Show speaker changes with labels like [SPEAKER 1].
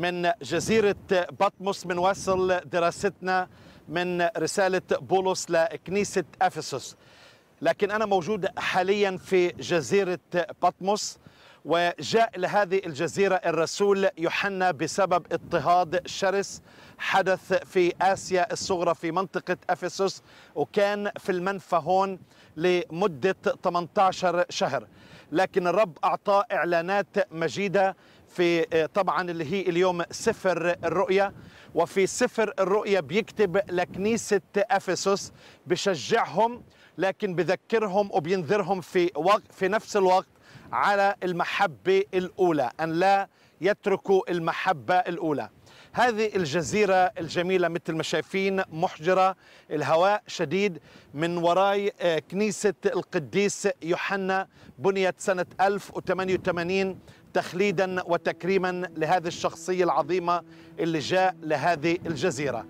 [SPEAKER 1] من جزيرة بطمس بنواصل دراستنا من رسالة بولس لكنيسة أفسس لكن أنا موجود حاليا في جزيرة بطمس وجاء لهذه الجزيرة الرسول يوحنا بسبب اضطهاد شرس حدث في آسيا الصغرى في منطقة أفسس وكان في المنفى هون لمدة 18 شهر لكن الرب أعطاه إعلانات مجيدة في آه، طبعا اللي هي اليوم سفر الرؤيا وفي سفر الرؤيا بيكتب لكنيسة أفسس بشجعهم لكن بذكرهم وبينذرهم في وقت في نفس الوقت على المحبة الأولى أن لا يتركوا المحبة الأولى هذه الجزيرة الجميلة مثل ما شايفين محجرة الهواء شديد من وراي آه، كنيسة القديس يوحنا بنيت سنة 1088 تخليدا وتكريما لهذه الشخصية العظيمة اللي جاء لهذه الجزيرة